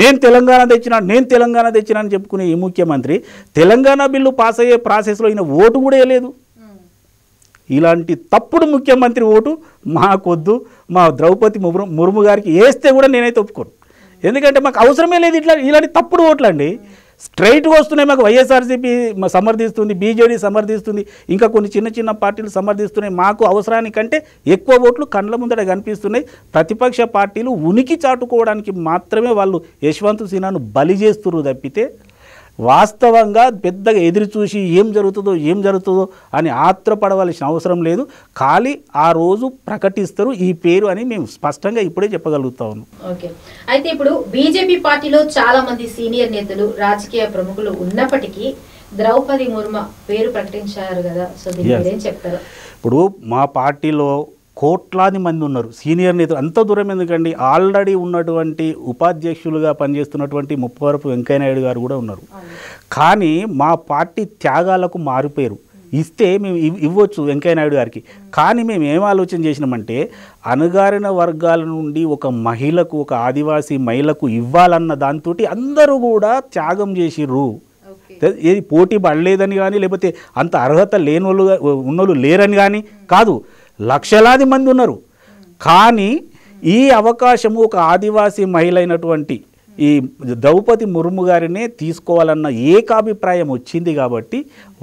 నేను తెలంగాణ తెచ్చినా నేను తెలంగాణ తెచ్చినా అని చెప్పుకునే ఈ ముఖ్యమంత్రి తెలంగాణ బిల్లు పాస్ అయ్యే ప్రాసెస్లో ఈయన ఓటు కూడా వేయలేదు ఇలాంటి తప్పుడు ముఖ్యమంత్రి ఓటు మాకొద్దు మా ద్రౌపది ముర్ము గారికి వేస్తే కూడా నేనైతే ఒప్పుకోను ఎందుకంటే మాకు అవసరమే లేదు ఇట్లా ఇలాంటి తప్పుడు ఓట్లండి స్ట్రైట్గా వస్తున్నాయి మాకు వైఎస్ఆర్సీపీ సమర్థిస్తుంది బీజేడీ సమర్థిస్తుంది ఇంకా కొన్ని చిన్న చిన్న పార్టీలు సమర్థిస్తున్నాయి మాకు అవసరానికంటే ఎక్కువ ఓట్లు కండ్ల ముందర కనిపిస్తున్నాయి ప్రతిపక్ష పార్టీలు ఉనికి చాటుకోవడానికి మాత్రమే వాళ్ళు యశ్వంత్ సిన్హాను బలి చేస్తున్నారు తప్పితే వాస్తవంగా పెద్దగా ఎదురు చూసి ఏం జరుగుతుందో ఏం జరుగుతుందో అని ఆత్రపడవలసిన అవసరం లేదు ఖాళీ ఆ రోజు ప్రకటిస్తారు ఈ పేరు అని మేము స్పష్టంగా ఇప్పుడే చెప్పగలుగుతా ఓకే అయితే ఇప్పుడు బీజేపీ పార్టీలో చాలా మంది సీనియర్ నేతలు రాజకీయ ప్రముఖులు ఉన్నప్పటికీ ద్రౌపది ముర్మ పేరు ప్రకటించారు కదా సో చెప్తారు ఇప్పుడు మా పార్టీలో కోట్లాది మంది ఉన్నారు సీనియర్ నేతలు అంత దూరం ఎందుకండి ఆల్రెడీ ఉన్నటువంటి ఉపాధ్యక్షులుగా పనిచేస్తున్నటువంటి ముప్పవరపు వెంకయ్యనాయుడు గారు కూడా ఉన్నారు కానీ మా పార్టీ త్యాగాలకు మారిపోయారు ఇస్తే మేము ఇవ్వచ్చు వెంకయ్యనాయుడు గారికి కానీ మేము ఏం ఆలోచన చేసినామంటే అణగారిన వర్గాల నుండి ఒక మహిళకు ఒక ఆదివాసీ మహిళకు ఇవ్వాలన్న దాంతో అందరూ కూడా త్యాగం చేసిర్రు ఏది పోటీ పడలేదని కానీ లేకపోతే అంత అర్హత లేని వాళ్ళు ఉన్నోళ్ళు లేరని కానీ కాదు లక్షలాది మంది ఉన్నారు కానీ ఈ అవకాశము ఒక ఆదివాసీ మహిళ అయినటువంటి ఈ ద్రౌపది ముర్ము గారినే తీసుకోవాలన్న ఏకాభిప్రాయం వచ్చింది కాబట్టి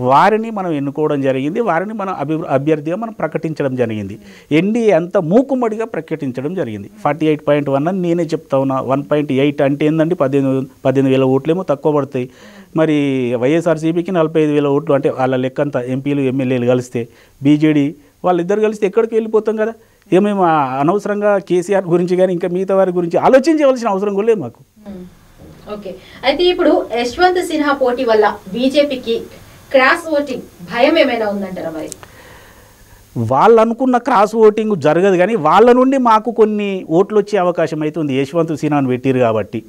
వారిని మనం ఎన్నుకోవడం జరిగింది వారిని మనం అభి అభ్యర్థిగా మనం ప్రకటించడం జరిగింది ఎన్డీఏ అంతా మూకుమ్మడిగా ప్రకటించడం జరిగింది ఫార్టీ ఎయిట్ పాయింట్ వన్ అని నేనే చెప్తా ఉన్నా వన్ పాయింట్ ఎయిట్ అంటే ఏంటంటే పద్దెనిమిది పద్దెనిమిది వేల ఓట్లేమో తక్కువ పడతాయి మరి వైఎస్ఆర్సీపీకి నలభై ఐదు వేల ఓట్లు అంటే వాళ్ళ లెక్కంత ఎంపీలు ఎమ్మెల్యేలు కలిస్తే బీజేడీ వాళ్ళిద్దరు కలిసి ఎక్కడికి వెళ్ళిపోతాం కదా ఏమేమి అనవసరంగా కేసీఆర్ గురించి కానీ ఇంకా మిగతా వారి గురించి ఆలోచించవలసిన అవసరం కూడా లేదు మాకు ఓకే అయితే ఇప్పుడు యశ్వంత్ సిన్హా పోటీ వల్ల బీజేపీకి క్రాస్ ఓటింగ్ భయం ఏమైనా ఉందంటారా మరి వాళ్ళు అనుకున్న క్రాస్ ఓటింగ్ జరగదు కానీ వాళ్ళ నుండి మాకు కొన్ని ఓట్లు వచ్చే అవకాశం అయితే ఉంది యశ్వంత్ సిన్హాను పెట్టిరు కాబట్టి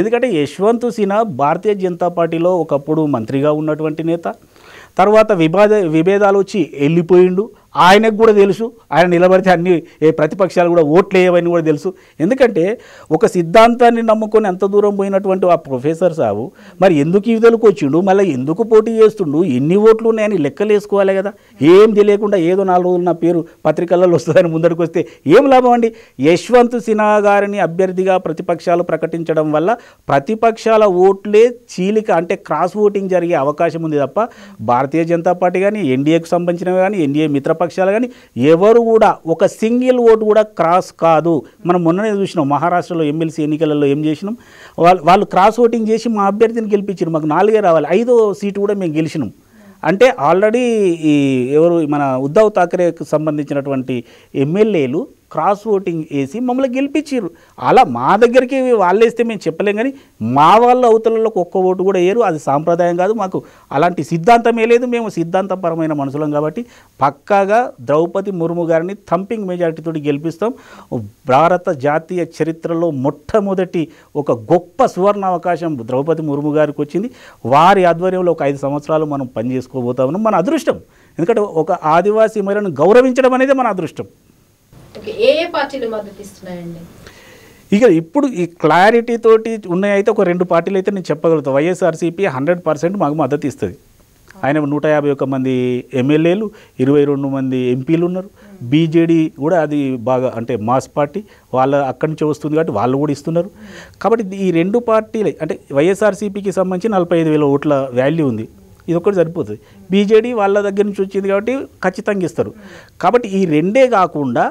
ఎందుకంటే యశ్వంత్ సిన్హా భారతీయ జనతా పార్టీలో ఒకప్పుడు మంత్రిగా ఉన్నటువంటి నేత తర్వాత విభాద విభేదాలు వచ్చి వెళ్ళిపోయిండు ఆయనకు కూడా తెలుసు ఆయన నిలబడితే అన్ని ఏ ప్రతిపక్షాలు కూడా ఓట్లేయవని కూడా తెలుసు ఎందుకంటే ఒక సిద్ధాంతాన్ని నమ్ముకొని అంత దూరం పోయినటువంటి ఆ ప్రొఫెసర్ సాబు మరి ఎందుకు విధులకు వచ్చిండు మళ్ళీ ఎందుకు పోటీ చేస్తుండు ఎన్ని ఓట్లు ఉన్నాయని లెక్కలు వేసుకోవాలి కదా ఏం తెలియకుండా ఏదో నాలుగు రోజులు నా పేరు పత్రికలలో వస్తుందని ముందడికి వస్తే ఏం లాభం అండి యశ్వంత్ సిన్హా గారిని అభ్యర్థిగా ప్రతిపక్షాలు ప్రకటించడం వల్ల ప్రతిపక్షాల ఓట్లే చీలిక అంటే క్రాస్ ఓటింగ్ జరిగే అవకాశం ఉంది తప్ప భారతీయ జనతా పార్టీ కానీ ఎన్డీఏకు సంబంధించినవి కానీ ఎన్డీఏ మిత్ర పక్షాలు కానీ ఎవరు కూడా ఒక సింగిల్ ఓటు కూడా క్రాస్ కాదు మనం మొన్ననే చూసినాం మహారాష్ట్రలో ఎమ్మెల్సీ ఎన్నికలలో ఏం చేసినాం వాళ్ళు వాళ్ళు క్రాస్ ఓటింగ్ చేసి మా అభ్యర్థిని గెలిపించారు మాకు నాలుగే రావాలి ఐదో సీటు కూడా మేము గెలిచినాం అంటే ఆల్రెడీ ఈ ఎవరు మన ఉద్ధవ్ థాకరేకు సంబంధించినటువంటి ఎమ్మెల్యేలు క్రాస్ ఓటింగ్ వేసి మమ్మల్ని గెలిపించారు అలా మా దగ్గరికి వాళ్ళేస్తే మేము చెప్పలేం కానీ మా వాళ్ళ అవతలలోకి ఒక్క ఓటు కూడా వేయరు అది సాంప్రదాయం కాదు మాకు అలాంటి సిద్ధాంతమే లేదు మేము సిద్ధాంతపరమైన మనుషులం కాబట్టి పక్కాగా ద్రౌపది ముర్ము గారిని థంపింగ్ మెజారిటీతో గెలిపిస్తాం భారత జాతీయ చరిత్రలో మొట్టమొదటి ఒక గొప్ప సువర్ణ అవకాశం ద్రౌపది ముర్ము గారికి వచ్చింది వారి ఆధ్వర్యంలో ఒక ఐదు సంవత్సరాలు మనం పనిచేసుకోబోతామని మన అదృష్టం ఎందుకంటే ఒక ఆదివాసీ మహిళను గౌరవించడం అనేది మన అదృష్టం ఇక ఇప్పుడు ఈ క్లారిటీ తోటి ఉన్నాయైతే ఒక రెండు పార్టీలు అయితే నేను చెప్పగలుగుతాను వైఎస్ఆర్సీపీ హండ్రెడ్ పర్సెంట్ మాకు మద్దతు ఇస్తుంది ఆయన నూట యాభై ఒక్క మంది ఎమ్మెల్యేలు ఇరవై రెండు మంది ఎంపీలు ఉన్నారు బీజేడీ కూడా అది బాగా అంటే మాస్ పార్టీ వాళ్ళ అక్కడి నుంచి వస్తుంది కాబట్టి వాళ్ళు కూడా ఇస్తున్నారు కాబట్టి ఈ రెండు పార్టీలే అంటే వైఎస్ఆర్సీపీకి సంబంధించి నలభై ఐదు వేల ఓట్ల వాల్యూ ఉంది ఇది ఒకటి సరిపోతుంది బీజేడీ వాళ్ళ దగ్గర నుంచి వచ్చింది కాబట్టి ఖచ్చితంగా ఇస్తారు కాబట్టి ఈ రెండే కాకుండా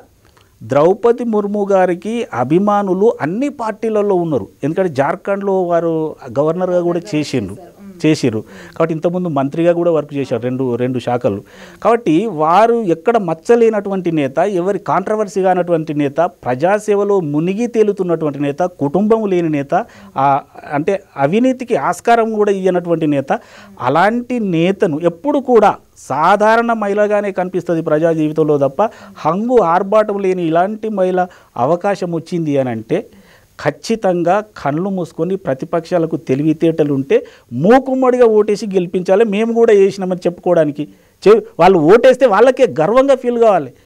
ద్రౌపది ముర్ము గారికి అభిమానులు అన్ని పార్టీలలో ఉన్నారు ఎందుకంటే జార్ఖండ్లో వారు గవర్నర్గా కూడా చేసిండ్రు చేసిర్రు కాబట్టి ఇంతకుముందు మంత్రిగా కూడా వర్క్ చేశారు రెండు రెండు శాఖలు కాబట్టి వారు ఎక్కడ మచ్చలేనటువంటి నేత ఎవరి కాంట్రవర్సీగా అన్నటువంటి నేత ప్రజాసేవలో మునిగి తేలుతున్నటువంటి నేత కుటుంబం లేని నేత అంటే అవినీతికి ఆస్కారం కూడా ఇయ్యనటువంటి నేత అలాంటి నేతను ఎప్పుడు కూడా సాధారణ మహిళగానే కనిపిస్తుంది ప్రజా జీవితంలో తప్ప హంగు ఆర్భాటం లేని ఇలాంటి మహిళ అవకాశం వచ్చింది అని అంటే ఖచ్చితంగా కళ్ళు మూసుకొని ప్రతిపక్షాలకు తెలివితేటలు ఉంటే మూకుమ్మడిగా ఓటేసి గెలిపించాలి మేము కూడా వేసినామని చెప్పుకోవడానికి వాళ్ళు ఓటేస్తే వాళ్ళకే గర్వంగా ఫీల్ కావాలి